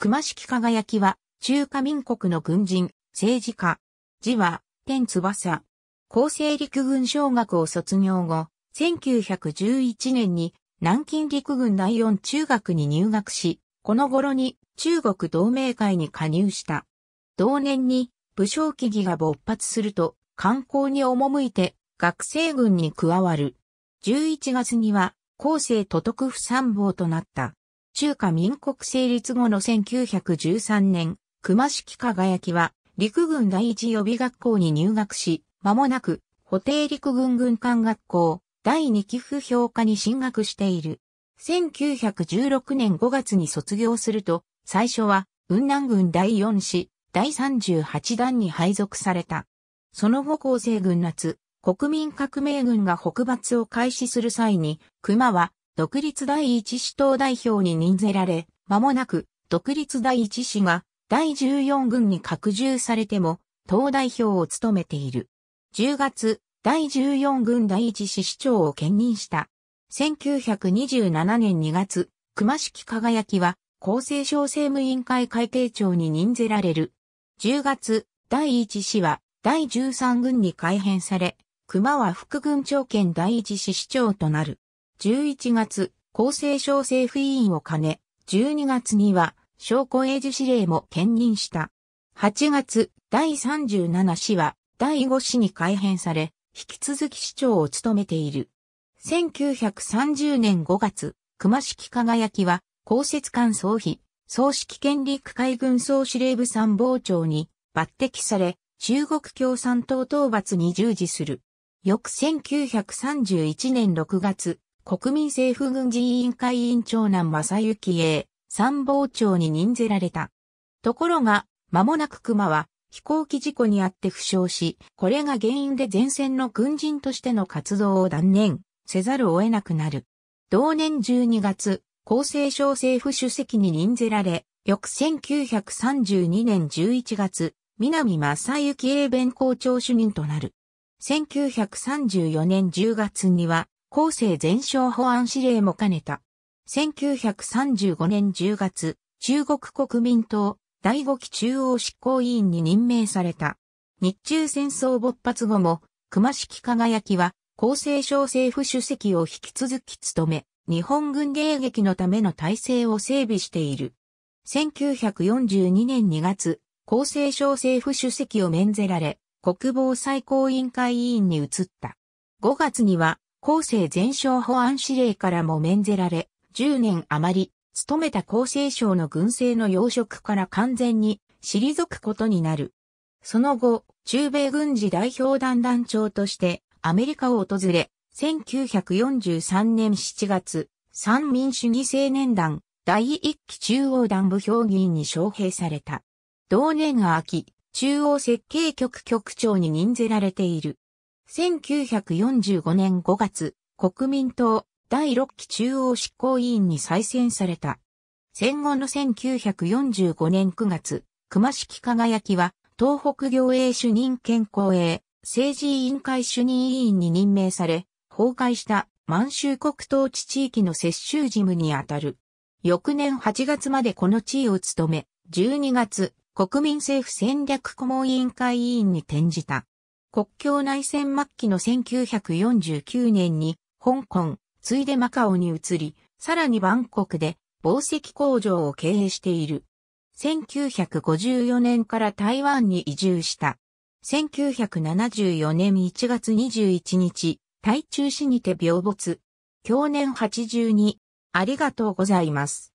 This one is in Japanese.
熊式輝きは、中華民国の軍人、政治家。字は、天翼。厚生陸軍小学を卒業後、1911年に南京陸軍第四中学に入学し、この頃に中国同盟会に加入した。同年に武将起義が勃発すると、観光に赴いて学生軍に加わる。11月には、厚生都督府参謀となった。中華民国成立後の1913年、熊式輝きは、陸軍第一予備学校に入学し、間もなく、補定陸軍軍艦学校、第二寄付評価に進学している。1916年5月に卒業すると、最初は、雲南軍第四師、第38弾に配属された。その後厚生軍夏、国民革命軍が北伐を開始する際に、熊は独立第一市党代表に任ぜられ、間もなく、独立第一市が第14軍に拡充されても、党代表を務めている。10月、第14軍第一市市長を兼任した。1927年2月、熊式輝きは、厚生省政務委員会会計長に任ぜられる。10月、第一市は、第13軍に改編され、熊は副軍長兼第一市市長となる。11月、厚生省政府委員を兼ね、12月には、証拠永寿司令も兼任した。8月、第37市は、第5市に改編され、引き続き市長を務めている。1930年5月、熊式輝きは、公設官総費、総指揮権陸海軍総司令部参謀長に抜擢され、中国共産党討伐に従事する。翌1931年6月、国民政府軍事委員会委員長男正幸栄参謀長に任ぜられた。ところが、間もなく熊は飛行機事故にあって負傷し、これが原因で前線の軍人としての活動を断念せざるを得なくなる。同年12月、厚生省政府主席に任ぜられ、翌1932年11月、南正幸英弁校長主任となる。1934年10月には、厚生全省保安指令も兼ねた。1935年10月、中国国民党第五期中央執行委員に任命された。日中戦争勃発後も、熊式輝きは、厚生省政府主席を引き続き務め、日本軍迎撃のための体制を整備している。1942年2月、厚生省政府主席を免ぜられ、国防最高委員会委員に移った。5月には、厚生全省保安司令からも免ぜられ、10年余り、勤めた厚生省の軍政の要職から完全に退くことになる。その後、中米軍事代表団団長としてアメリカを訪れ、1943年7月、三民主義青年団第一期中央団部評議員に招聘された。同年秋、中央設計局局長に任ぜられている。1945年5月、国民党第6期中央執行委員に再選された。戦後の1945年9月、熊式輝きは、東北行営主任健公営政治委員会主任委員に任命され、崩壊した満州国統治地域の接収事務にあたる。翌年8月までこの地位を務め、12月、国民政府戦略顧問委員会委員に転じた。国境内戦末期の1949年に香港、ついでマカオに移り、さらにバンコクで宝石工場を経営している。1954年から台湾に移住した。1974年1月21日、台中市にて病没。去年82。ありがとうございます。